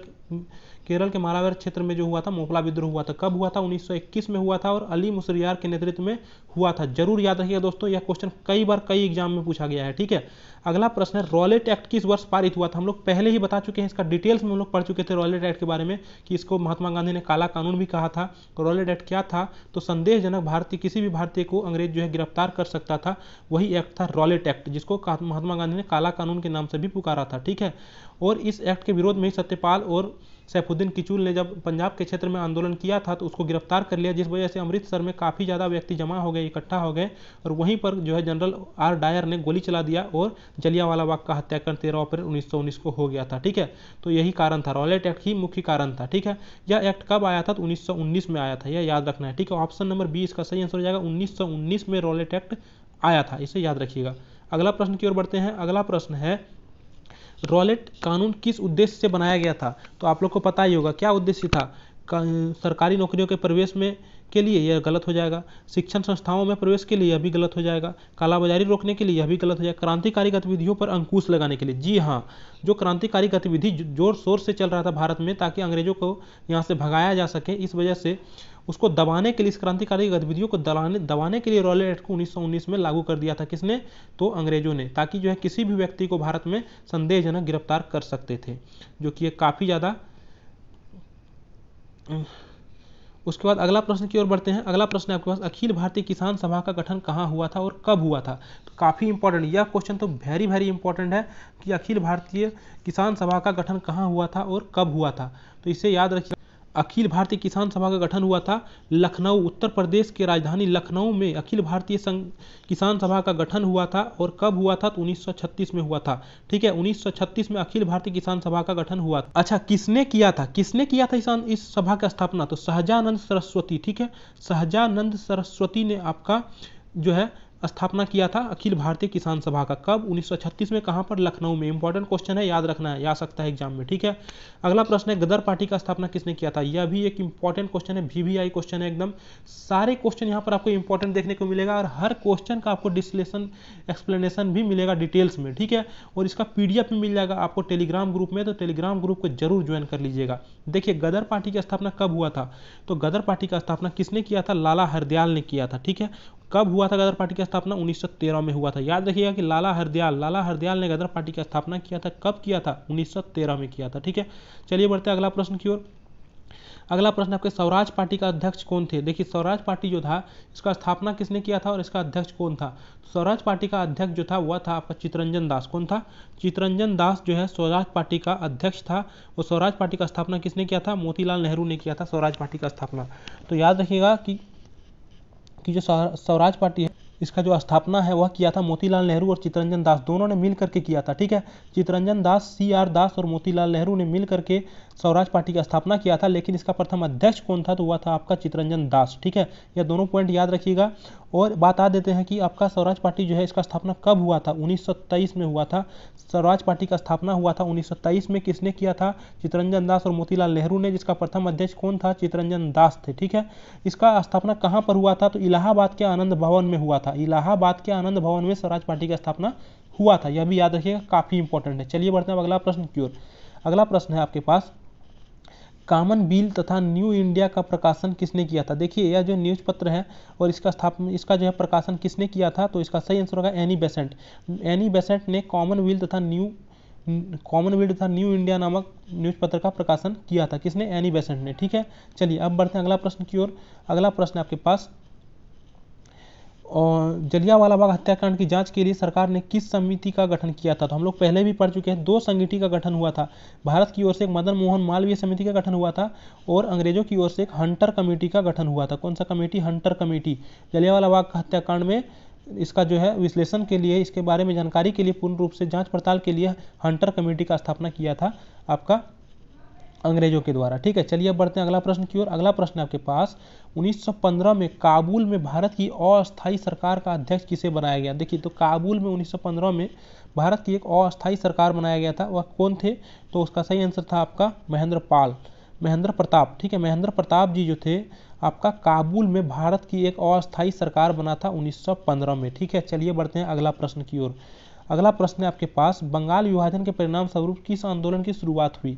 केरल के मारावर क्षेत्र में जो हुआ था मोकला विद्रोह हुआ था कब हुआ था 1921 में हुआ था और अली मुसरियार के नेतृत्व में हुआ था जरूर याद रखिएगा दोस्तों यह क्वेश्चन कई बार कई एग्जाम में पूछा गया है ठीक है अगला प्रश्न है रॉयलेट एक्ट किस वर्ष पारित हुआ था हम लोग पहले ही बता चुके हैं इसका डिटेल्स में हम लोग पढ़ चुके थे रॉयलेट एक्ट के बारे में कि इसको महात्मा गांधी ने काला कानून भी कहा था रॉलेट तो एक्ट क्या था तो संदेशजनक भारतीय किसी भी भारतीय को अंग्रेज जो है गिरफ्तार कर सकता था वही एक्ट था रॉलेट एक्ट जिसको महात्मा गांधी ने काला कानून के नाम से भी पुकारा था ठीक है और इस एक्ट के विरोध में सत्यपाल और सैफुद्दीन किचूल ने जब पंजाब के क्षेत्र में आंदोलन किया था तो उसको गिरफ्तार कर लिया जिस वजह से अमृतसर में काफ़ी ज़्यादा व्यक्ति जमा हो गए इकट्ठा हो गए और वहीं पर जो है जनरल आर डायर ने गोली चला दिया और जलियावाला बाग का हत्याकांड तेरह अप्रैल उन्नीस को हो गया था ठीक है तो यही कारण था रॉलेट एक्ट ही मुख्य कारण था ठीक है यह एक्ट कब आया था तो उन्नीस में आया था यह याद रखना है ठीक है ऑप्शन नंबर बी इसका सही आंसर हो जाएगा उन्नीस में रॉलेट एक्ट आया था इसे याद रखिएगा अगला प्रश्न की ओर बढ़ते हैं अगला प्रश्न है रॉलेट कानून किस उद्देश्य से बनाया गया था तो आप लोग को पता ही होगा क्या उद्देश्य था सरकारी नौकरियों के प्रवेश में के लिए यह गलत हो जाएगा शिक्षण संस्थाओं में प्रवेश के लिए यह भी गलत हो जाएगा कालाबाजारी रोकने के लिए यह भी गलत हो जाएगा क्रांतिकारी गतिविधियों पर अंकुश लगाने के लिए जी हाँ जो क्रांतिकारी गतिविधि जोर शोर से चल रहा था भारत में ताकि अंग्रेजों को यहाँ से भगाया जा सके इस वजह से उसको दबाने के लिए इस क्रांतिकारी गतिविधियों को दलाने दबाने के लिए रॉयल एक्ट को 1919 में लागू कर दिया था किसने तो अंग्रेजों ने ताकि जो है किसी भी व्यक्ति को भारत में संदेहजनक गिरफ्तार कर सकते थे जो कि काफ़ी ज़्यादा उसके बाद अगला प्रश्न की ओर बढ़ते हैं अगला प्रश्न आपके पास अखिल भारतीय किसान सभा का गठन कहाँ हुआ था और कब हुआ था तो काफ़ी इंपॉर्टेंट यह क्वेश्चन तो वेरी वेरी इंपॉर्टेंट है कि अखिल भारतीय किसान सभा का गठन कहाँ हुआ था और कब हुआ था तो इसे याद रखिए अखिल भारतीय किसान सभा का गठन हुआ था लखनऊ उत्तर प्रदेश के राजधानी लखनऊ में अखिल भारतीय संघ किसान सभा का गठन हुआ था और कब हुआ था तो 1936 में हुआ था ठीक है 1936 में अखिल भारतीय किसान सभा का गठन हुआ था अच्छा किसने किया था किसने किया था किसान इस सभा का स्थापना तो सहजानंद सरस्वती ठीक है सहजानंद सरस्वती ने आपका जो है स्थापना किया था अखिल भारतीय किसान सभा का कब 1936 में कहाँ पर लखनऊ में इंपॉर्टेंट क्वेश्चन है याद रखना है आ सकता है एग्जाम में ठीक है अगला प्रश्न है गदर पार्टी का स्थापना किसने किया था यह भी एक इंपॉर्टेंट क्वेश्चन है वी क्वेश्चन है एकदम सारे क्वेश्चन यहाँ पर आपको इंपॉर्टेंट देखने को मिलेगा और हर क्वेश्चन का आपको डिस्लेशन एक्सप्लेनेशन भी मिलेगा डिटेल्स में ठीक है और इसका पीडीएफ भी मिल जाएगा आपको टेलीग्राम ग्रुप में तो टेलीग्राम ग्रुप को जरूर ज्वाइन कर लीजिएगा देखिए गदर पार्टी की स्थापना कब हुआ था तो गदर पार्टी का स्थापना किसने किया था लाला हरदयाल ने किया था ठीक है कब हुआ था गदर पार्टी की स्थापना 1913 में हुआ था याद रखिएगा कि लाला हरदयाल लाला हरदयाल ने गदर पार्टी की स्थापना किया था कब किया था 1913 में किया था ठीक है चलिए बढ़ते अगला प्रश्न की ओर अगला प्रश्न आपके स्वराज पार्टी का अध्यक्ष कौन थे देखिए स्वराज पार्टी जो था इसका स्थापना किसने किया था और इसका अध्यक्ष कौन था तो स्वराज पार्टी का अध्यक्ष जो था वह था आपका चितरंजन दास कौन था चितरंजन दास जो है स्वराज पार्टी का अध्यक्ष था वो स्वराज पार्टी का स्थापना किसने किया था मोतीलाल नेहरू ने किया था स्वराज पार्टी का स्थापना तो याद रखिएगा कि कि जो स्वराज पार्टी है इसका जो स्थापना है वह किया था मोतीलाल नेहरू और चितरंजन दास दोनों ने मिल करके किया था ठीक है चितरंजन दास सी आर दास और मोतीलाल नेहरू ने मिल करके स्वराज पार्टी की स्थापना किया था लेकिन इसका प्रथम अध्यक्ष कौन था तो वह था आपका चित्ररंजन दास ठीक है यह दोनों पॉइंट याद रखिएगा और बात आ देते हैं कि आपका स्वराज पार्टी जो है इसका स्थापना कब हुआ था 1923 में हुआ था स्वराज पार्टी का स्थापना हुआ था 1923 में किसने किया था चित्ररंजन दास और मोतीलाल नेहरू ने जिसका प्रथम अध्यक्ष कौन था चितरंजन दास थे ठीक है इसका स्थापना कहाँ पर हुआ था तो इलाहाबाद के आनंद भवन में हुआ था इलाहाबाद के आनंद भवन में स्वराज पार्टी की स्थापना हुआ था यह भी याद रखिएगा काफ़ी इंपॉर्टेंट है चलिए बढ़ते हैं अगला प्रश्न की ओर अगला प्रश्न है आपके पास कॉमन बिल तथा न्यू इंडिया का प्रकाशन किसने किया था देखिए यह जो न्यूज पत्र है और इसका स्थापना इसका जो है प्रकाशन किसने किया था तो इसका सही आंसर होगा एनी बेसेंट एनी बेसेंट ने कॉमन बिल तथा न्यू कॉमनवेल्थ तथा न्यू इंडिया नामक न्यूज पत्र का प्रकाशन किया था किसने एनी बेसेंट ने ठीक है चलिए अब बढ़ते हैं अगला प्रश्न की ओर अगला प्रश्न आपके पास और जलियावाला बाग हत्याकांड की जांच के लिए सरकार ने किस समिति का गठन किया था तो हम लोग पहले भी पढ़ चुके हैं दो संगठी का गठन हुआ था भारत की ओर से एक मदन मोहन मालवीय समिति का गठन हुआ था और अंग्रेजों की ओर से एक हंटर कमेटी का गठन हुआ था कौन सा committee Hunter committee Jallianwala Bagh हत्याकांड में इसका जो है विश्लेषण के लिए इसके बारे में जानकारी के लिए पूर्ण रूप से जाँच पड़ताल के लिए हंटर कमेटी का स्थापना किया था आपका अंग्रेजों के द्वारा ठीक है चलिए अब बढ़ते हैं अगला प्रश्न की ओर अगला प्रश्न आपके पास 1915 में काबुल में भारत की अस्थायी सरकार का अध्यक्ष किसे बनाया गया देखिए तो काबुल में 1915 में भारत की एक अस्थायी सरकार बनाया गया था वह कौन थे तो उसका सही आंसर था आपका महेंद्र पाल महेंद्र प्रताप ठीक है महेंद्र प्रताप जी जो थे आपका काबुल में भारत की एक अस्थायी सरकार बना था उन्नीस में ठीक है चलिए बढ़ते हैं अगला प्रश्न की ओर अगला प्रश्न है आपके पास बंगाल विभाजन के परिणाम स्वरूप किस आंदोलन की शुरुआत हुई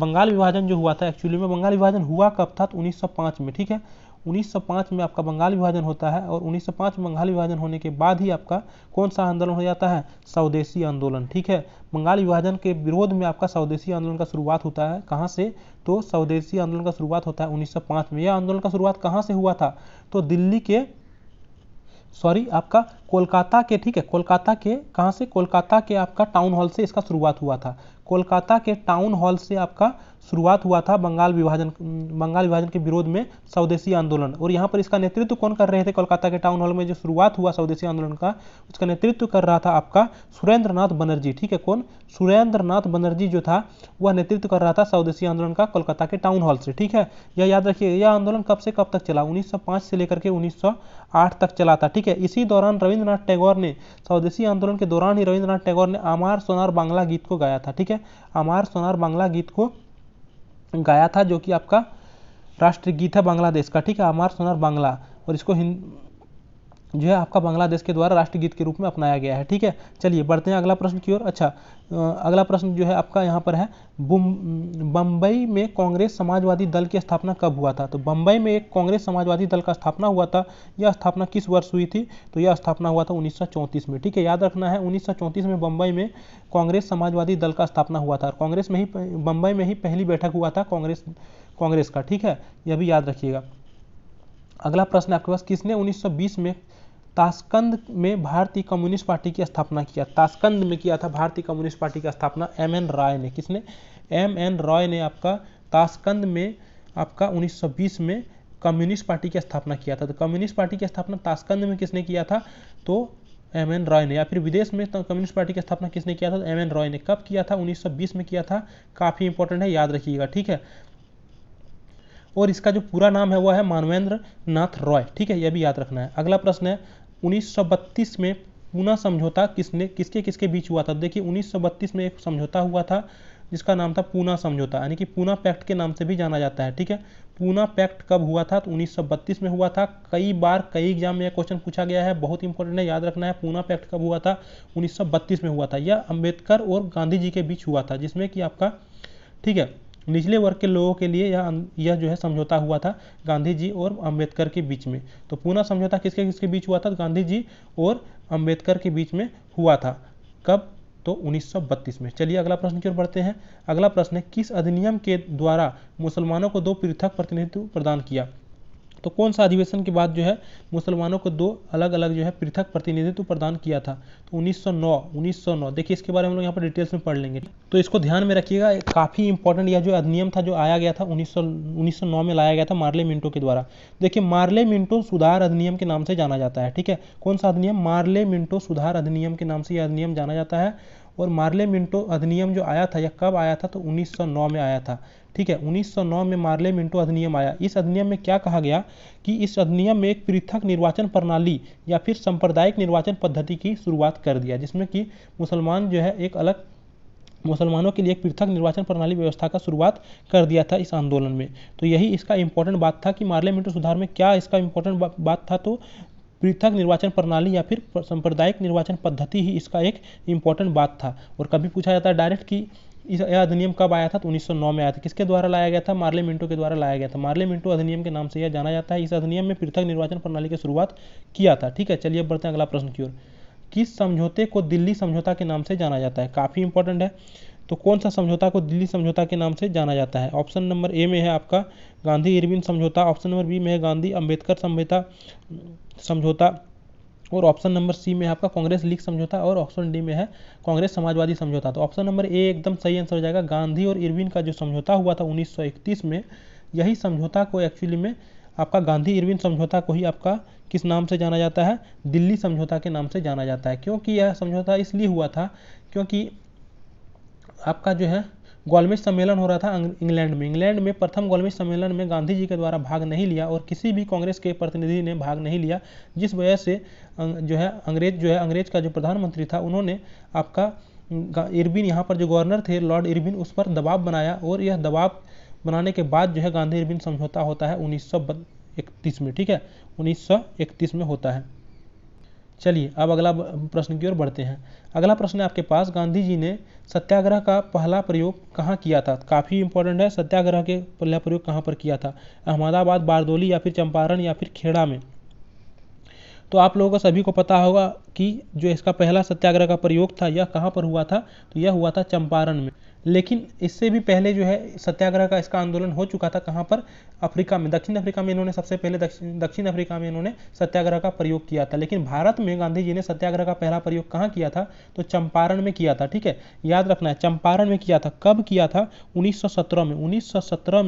बंगाल विभाजन जो हुआ था एक्चुअली में बंगाल विभाजन हुआ कब था उन्नीस 1905 में ठीक है 1905 में आपका बंगाल विभाजन होता है और 1905 में बंगाल विभाजन होने के बाद ही आपका कौन सा आंदोलन हो जाता है स्वदेशी आंदोलन ठीक है बंगाल विभाजन के विरोध में आपका स्वदेशी आंदोलन का शुरुआत होता है कहाँ से तो स्वदेशी आंदोलन का शुरुआत होता है 1905 में यह आंदोलन का शुरुआत कहाँ से हुआ था तो दिल्ली के सॉरी आपका कोलकाता के ठीक है कोलकाता के कहाँ से कोलकाता के आपका टाउन हॉल से इसका शुरुआत हुआ था कोलकाता के टाउन हॉल से आपका शुरुआत हुआ था बंगाल विभाजन बंगाल विभाजन के विरोध में स्वदेशी आंदोलन और यहाँ पर इसका नेतृत्व कौन कर रहे थे कोलकाता के टाउन हॉल में जो शुरुआत हुआ स्वदेशी आंदोलन का उसका नेतृत्व कर रहा था आपका सुरेंद्रनाथ बनर्जी ठीक है कौन सुरेंद्रनाथ बनर्जी जो था वह नेतृत्व कर रहा था स्वदेशी आंदोलन का कोलकाता के टाउन हॉल से ठीक है यह याद रखिए यह आंदोलन कब से कब तक चला उन्नीस से लेकर के उन्नीस तक चला था ठीक है इसी दौरान रविंद्रनाथ टैगोर ने स्वदेशी आंदोलन के दौरान ही रविंद्रनाथ टैगोर ने आमार सोनार बांग्ला गीत को गाया था ठीक है आमार सोनार बांग्ला गीत को गाया था जो कि आपका राष्ट्रगीत है बांग्लादेश का ठीक है अमार सोनार बांग्ला और इसको हिंद जो है आपका बांग्लादेश के द्वारा राष्ट्रगीत के रूप में अपनाया गया है ठीक है चलिए बढ़ते हैं अगला प्रश्न की ओर अच्छा अगला प्रश्न जो है आपका यहाँ पर है बम्बई में कांग्रेस समाजवादी दल की स्थापना कब हुआ था तो बम्बई में एक कांग्रेस समाजवादी दल का स्थापना हुआ था यह स्थापना किस वर्ष हुई थी तो यह स्थापना हुआ था उन्नीस में ठीक है याद रखना है उन्नीस में बम्बई में कांग्रेस समाजवादी दल का स्थापना हुआ था और कांग्रेस में ही बम्बई में ही पहली बैठक हुआ था कांग्रेस कांग्रेस का ठीक है यह भी याद रखिएगा अगला प्रश्न आपके पास किसने 1920 में ताशकंद में भारतीय कम्युनिस्ट पार्टी की स्थापना किया ताशकंद में किया था भारतीय कम्युनिस्ट पार्टी की स्थापना एम एन रॉय ने किसने एम एन रॉय ने आपका ताशकंद में आपका 1920 में कम्युनिस्ट पार्टी की स्थापना किया था तो कम्युनिस्ट पार्टी की स्थापना ताशकंद में किसने किया था तो एम एन रॉय ने या फिर विदेश में तो कम्युनिस्ट पार्टी की स्थापना किसने किया था तो एम एन रॉय ने कब किया था 1920 में किया था काफ़ी इंपॉर्टेंट है याद रखिएगा ठीक है और इसका जो पूरा नाम है वह है मानवेंद्र नाथ रॉय ठीक है यह भी याद रखना है अगला प्रश्न है 1932 में पूना समझौता किसने किसके किसके बीच हुआ था देखिए 1932 में एक समझौता हुआ था जिसका नाम था पूना समझौता यानी कि पूना पैक्ट के नाम से भी जाना जाता है ठीक है पूना पैक्ट कब हुआ था तो 1932 में हुआ था कई बार कई एग्जाम में यह क्वेश्चन पूछा गया है बहुत इंपॉर्टेंट है याद रखना है पूना पैक्ट कब हुआ था 1932 में हुआ था यह अंबेडकर और गांधी जी के बीच हुआ था जिसमें कि आपका ठीक है निचले वर्ग के लोगों के लिए यह अं, यह जो है समझौता हुआ था गांधी जी और अम्बेडकर के बीच में तो पूना समझौता किसके किसके बीच हुआ था गांधी जी और अम्बेडकर के बीच में हुआ था कब तो 1932 में चलिए अगला प्रश्न की ओर बढ़ते हैं अगला प्रश्न है किस अधिनियम के द्वारा मुसलमानों को दो पृथक प्रतिनिधित्व प्रदान किया तो कौन सा अधिवेशन के बाद जो है मुसलमानों को दो अलग अलग जो है पृथक प्रतिनिधित्व प्रदान किया था तो 1909 1909 देखिए इसके बारे में हम लोग यहाँ पर डिटेल्स में पढ़ लेंगे तो इसको ध्यान में रखिएगा काफ़ी इंपॉर्टेंट यह जो अधिनियम था जो आया गया था 1900 1909 में लाया गया था मार्ले मिंटो के द्वारा देखिए मार्ले मिंटो सुधार अधिनियम के नाम से जाना जाता है ठीक है कौन सा अधिनियम मार्ले मिंटो सुधार अधिनियम के नाम से यह अधिनियम जाना जाता है और मार्ले मिंटो अधिनियम जो आया था यह कब आया था तो 1909 में आया था ठीक है 1909 में मार्ले मिंटो अधिनियम आया इस अधिनियम में क्या कहा गया कि इस अधिनियम में एक पृथक निर्वाचन प्रणाली या फिर सांप्रदायिक निर्वाचन पद्धति की शुरुआत कर दिया जिसमें कि मुसलमान जो है एक अलग मुसलमानों के लिए एक पृथक निर्वाचन प्रणाली व्यवस्था का शुरुआत कर दिया था इस आंदोलन में तो यही इसका इंपॉर्टेंट बात था कि मार्ले मिंटो सुधार में क्या इसका इंपॉर्टेंट बात था तो पृथक निर्वाचन प्रणाली या फिर सांप्रदायिक निर्वाचन पद्धति ही इसका एक इम्पॉर्टेंट बात था और कभी पूछा जाता है डायरेक्ट कि इस अधिनियम कब आया था तो 1909 में आया था किसके द्वारा लाया गया था मार्ले मिंटो के द्वारा लाया गया था मार्ले मिंटो अधिनियम के नाम से यह जाना जाता है इस अधिनियम में पृथक निर्वाचन प्रणाली की शुरुआत किया था ठीक है चलिए अब बढ़ते हैं अगला प्रश्न की ओर किस समझौते को दिल्ली समझौता के नाम से जाना जाता है काफ़ी इंपॉर्टेंट है तो कौन सा समझौता को दिल्ली समझौता के नाम से जाना जाता है ऑप्शन नंबर ए में है आपका गांधी इरविन समझौता ऑप्शन नंबर बी में है गांधी अम्बेडकर समझौता समझौता और ऑप्शन नंबर सी में आपका कांग्रेस लीग समझौता और ऑप्शन डी में है कांग्रेस समाजवादी समझौता तो ऑप्शन नंबर ए एकदम सही आंसर हो जाएगा गांधी और इरविन का जो समझौता हुआ था 1931 में यही समझौता को एक्चुअली में आपका गांधी इरविन समझौता को ही आपका किस नाम से जाना जाता है दिल्ली समझौता के नाम से जाना जाता है क्योंकि यह समझौता इसलिए हुआ था क्योंकि आपका जो है गोलमेज सम्मेलन हो रहा था इंग्लैंड में इंग्लैंड में प्रथम गोलमेज सम्मेलन में गांधी जी के द्वारा भाग नहीं लिया और किसी भी कांग्रेस के प्रतिनिधि ने भाग नहीं लिया जिस वजह से जो है अंग्रेज जो है अंग्रेज का जो प्रधानमंत्री था उन्होंने आपका इरबिन यहाँ पर जो गवर्नर थे लॉर्ड इरबिन उस पर दबाव बनाया और यह दबाव बनाने के बाद जो है गांधी इरबिन समझौता होता है उन्नीस में ठीक है उन्नीस में होता है चलिए अब अगला प्रश्न की ओर बढ़ते हैं अगला प्रश्न है आपके पास गांधी जी ने सत्याग्रह का पहला प्रयोग कहाँ किया था काफ़ी इंपॉर्टेंट है सत्याग्रह के पहला प्रयोग कहाँ पर किया था अहमदाबाद बारदोली या फिर चंपारण या फिर खेड़ा में तो आप लोगों को सभी को पता होगा कि जो इसका पहला सत्याग्रह का प्रयोग था यह कहाँ पर हुआ था तो यह हुआ था चंपारण में लेकिन इससे भी पहले जो है सत्याग्रह का इसका आंदोलन हो चुका था कहाँ पर अफ्रीका में दक्षिण अफ्रीका में इन्होंने सबसे पहले दक्षिण दक्षिण अफ्रीका में इन्होंने सत्याग्रह का प्रयोग किया था लेकिन भारत में गांधी जी ने सत्याग्रह का पहला प्रयोग कहाँ किया था तो चंपारण में किया था ठीक है याद रखना है चंपारण में किया था कब किया था उन्नीस में उन्नीस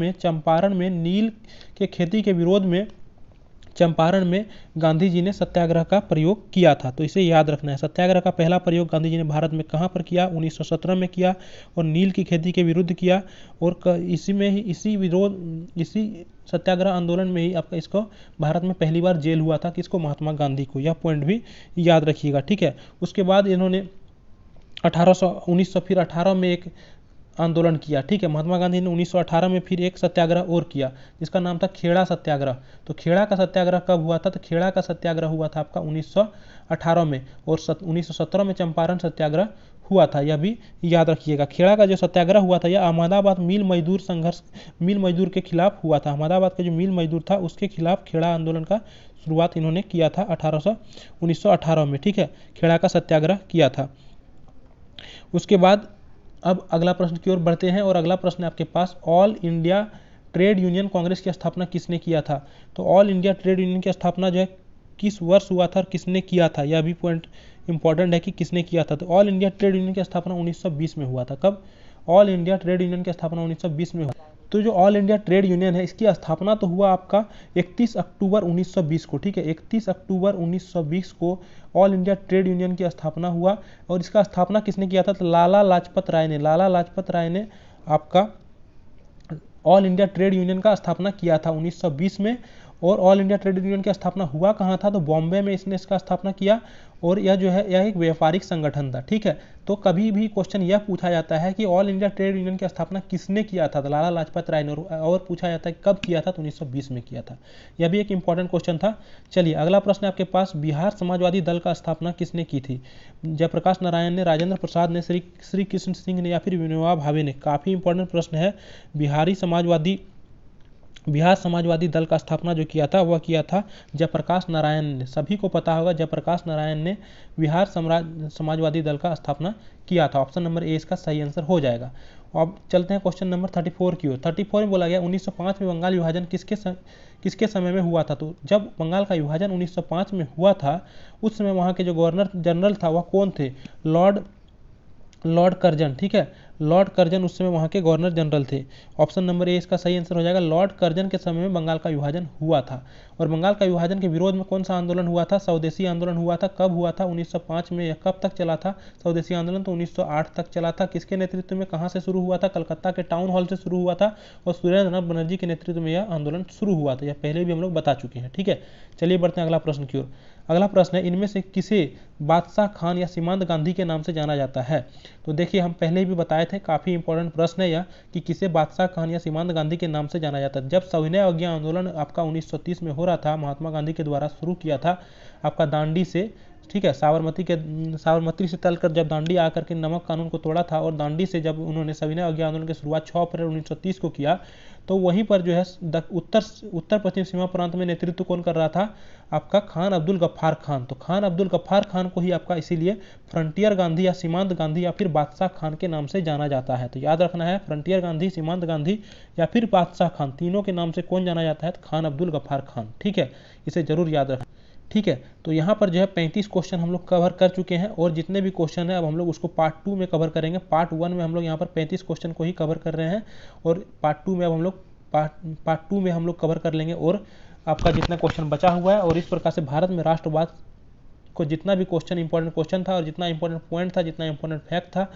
में चंपारण में नील के खेती के विरोध में चंपारण में गांधी जी ने सत्याग्रह का प्रयोग किया था तो इसे याद रखना है सत्याग्रह का पहला प्रयोग गांधी जी ने भारत में कहाँ पर किया 1917 में किया और नील की खेती के विरुद्ध किया और इसी में ही इसी विरोध इसी सत्याग्रह आंदोलन में ही आपका इसको भारत में पहली बार जेल हुआ था किसको महात्मा गांधी को यह पॉइंट भी याद रखिएगा ठीक है उसके बाद इन्होंने अठारह सौ उन्नीस सौ फिर अठारह में एक आंदोलन किया ठीक है महात्मा गांधी ने 1918 में फिर एक सत्याग्रह और किया जिसका नाम था खेड़ा सत्याग्रह तो खेड़ा का सत्याग्रह कब हुआ था तो खेड़ा का सत्याग्रह हुआ था आपका 1918 में और सत, 1917 में चंपारण सत्याग्रह हुआ था यह भी याद रखिएगा खेड़ा का जो सत्याग्रह हुआ था यह अहमदाबाद मिल मजदूर संघर्ष मिल मजदूर के खिलाफ हुआ था अहमदाबाद का जो मिल मजदूर था उसके खिलाफ खेड़ा आंदोलन का शुरुआत इन्होंने किया था अठारह 1918 में ठीक है खेड़ा का सत्याग्रह किया था उसके बाद अब अगला प्रश्न की ओर बढ़ते हैं और अगला प्रश्न आपके पास All India Trade Union Congress की स्थापना किसने किया था तो ऑल इंडिया ट्रेड यूनियन की स्थापना जो है किस वर्ष हुआ था और किसने किया था यह भी पॉइंट इंपॉर्टेंट है कि किसने किया था तो ऑल इंडिया ट्रेड यूनियन की स्थापना 1920 में हुआ था कब ऑल इंडिया ट्रेड यूनियन की स्थापना 1920 में हुआ तो जो ऑल इंडिया ट्रेड यूनियन है इसकी स्थापना तो हुआ आपका 31 अक्टूबर 1920 को ठीक है 31 अक्टूबर 1920 को ऑल इंडिया ट्रेड यूनियन की स्थापना हुआ और इसका स्थापना किसने किया था तो लाला लाजपत राय ने लाला लाजपत राय ने आपका ऑल इंडिया ट्रेड यूनियन का स्थापना किया था 1920 में और ऑल इंडिया ट्रेड यूनियन की स्थापना हुआ कहाँ था तो बॉम्बे में इसने इसका स्थापना किया और यह जो है यह एक व्यापारिक संगठन था ठीक है तो कभी भी क्वेश्चन यह पूछा जाता है कि ऑल इंडिया ट्रेड यूनियन की स्थापना किसने किया था तो लाला लाजपत राय ने और पूछा जाता है कब किया था तो 1920 में किया था यह भी एक इंपॉर्टेंट क्वेश्चन था चलिए अगला प्रश्न आपके पास बिहार समाजवादी दल का स्थापना किसने की थी जयप्रकाश नारायण ने राजेंद्र प्रसाद ने श्री श्री कृष्ण सिंह ने या फिर विनोबा भावे ने काफ़ी इंपॉर्टेंट प्रश्न है बिहारी समाजवादी बिहार समाजवादी दल का स्थापना जो किया था वह किया था जयप्रकाश नारायण ने सभी को पता होगा जयप्रकाश नारायण ने बिहार समाजवादी दल का स्थापना किया था ऑप्शन नंबर ए इसका सही आंसर हो जाएगा अब चलते हैं क्वेश्चन नंबर 34 की ओर 34 में बोला गया 1905 में बंगाल विभाजन किसके सम, किसके समय में हुआ था तो जब बंगाल का विभाजन 1905 में हुआ था उस समय वहाँ के जो गवर्नर जनरल था वह कौन थे लॉर्ड लॉर्ड कर्जन ठीक है लॉर्ड कर्जन उस समय वहाँ के गवर्नर जनरल थे ऑप्शन नंबर ए इसका सही आंसर हो जाएगा लॉर्ड कर्जन के समय में बंगाल का विभाजन हुआ था और बंगाल का विभाजन के विरोध में कौन सा आंदोलन हुआ था स्वदेशी आंदोलन हुआ था कब हुआ था 1905 में कब तक चला था स्वदेशी आंदोलन तो 1908 तक चला था किसके नेतृत्व में कहाँ से शुरू हुआ था कलकत्ता के टाउन हॉल से शुरू हुआ था और सूर्यनाथ बनर्जी के नेतृत्व में यह आंदोलन शुरू हुआ था यह पहले भी हम लोग बता चुके हैं ठीक है चलिए बढ़ते हैं अगला प्रश्न की ओर अगला प्रश्न है इनमें से किसे बादशाह खान या सीमांत गांधी के नाम से जाना जाता है तो देखिए हम पहले भी बताए थे काफ़ी इंपॉर्टेंट प्रश्न है यह कि किसे बादशाह खान या सीमांत गांधी के नाम से जाना जाता है जब सविनय अवज्ञा आंदोलन आपका 1930 में हो रहा था महात्मा गांधी के द्वारा शुरू किया था आपका दांडी से ठीक है साबरमती के साबरमती से तल कर जब दांडी आकर के नमक कानून को तोड़ा था और दांडी से जब उन्होंने सविनय अज्ञा आंदोलन की शुरुआत 6 अप्रैल 1930 को किया तो वहीं पर जो है उत्तर उत्तर पश्चिम सीमा प्रांत में नेतृत्व कौन कर रहा था आपका खान अब्दुल गफ्फार खान तो खान अब्दुल गफ्फार खान को ही आपका इसीलिए फ्रंटियर गांधी या सीमांत गांधी या फिर बादशाह खान के नाम से जाना जाता है तो याद रखना है फ्रंटियर गांधी सीमांत गांधी या फिर बादशाह खान तीनों के नाम से कौन जाना जाता है तो खान अब्दुल गफ्फार खान ठीक है इसे जरूर याद रखना ठीक है तो यहाँ पर जो है पैंतीस क्वेश्चन हम लोग कवर कर चुके हैं और जितने भी क्वेश्चन हैं अब हम लोग उसको पार्ट टू में कवर करेंगे पार्ट वन में हम लोग यहाँ पर पैंतीस क्वेश्चन को ही कवर कर रहे हैं और पार्ट टू में अब हम लोग पार्ट पार्ट टू में हम लोग कवर कर लेंगे और आपका जितना क्वेश्चन बचा हुआ है और इस प्रकार से भारत में राष्ट्रवाद को जितना भी क्वेश्चन इंपॉर्टेंट क्वेश्चन था और जितना इंपॉर्टेंट पॉइंट था जितना इंपॉर्टेंट फैक्ट था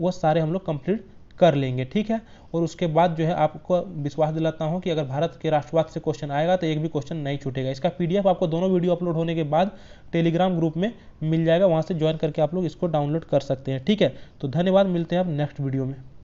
वो सारे हम लोग कंप्लीट कर लेंगे ठीक है और उसके बाद जो है आपको विश्वास दिलाता हूँ कि अगर भारत के राष्ट्रवाद से क्वेश्चन आएगा तो एक भी क्वेश्चन नहीं छूटेगा इसका पीडीएफ आपको दोनों वीडियो अपलोड होने के बाद टेलीग्राम ग्रुप में मिल जाएगा वहाँ से ज्वाइन करके आप लोग इसको डाउनलोड कर सकते हैं ठीक है तो धन्यवाद मिलते हैं आप नेक्स्ट वीडियो में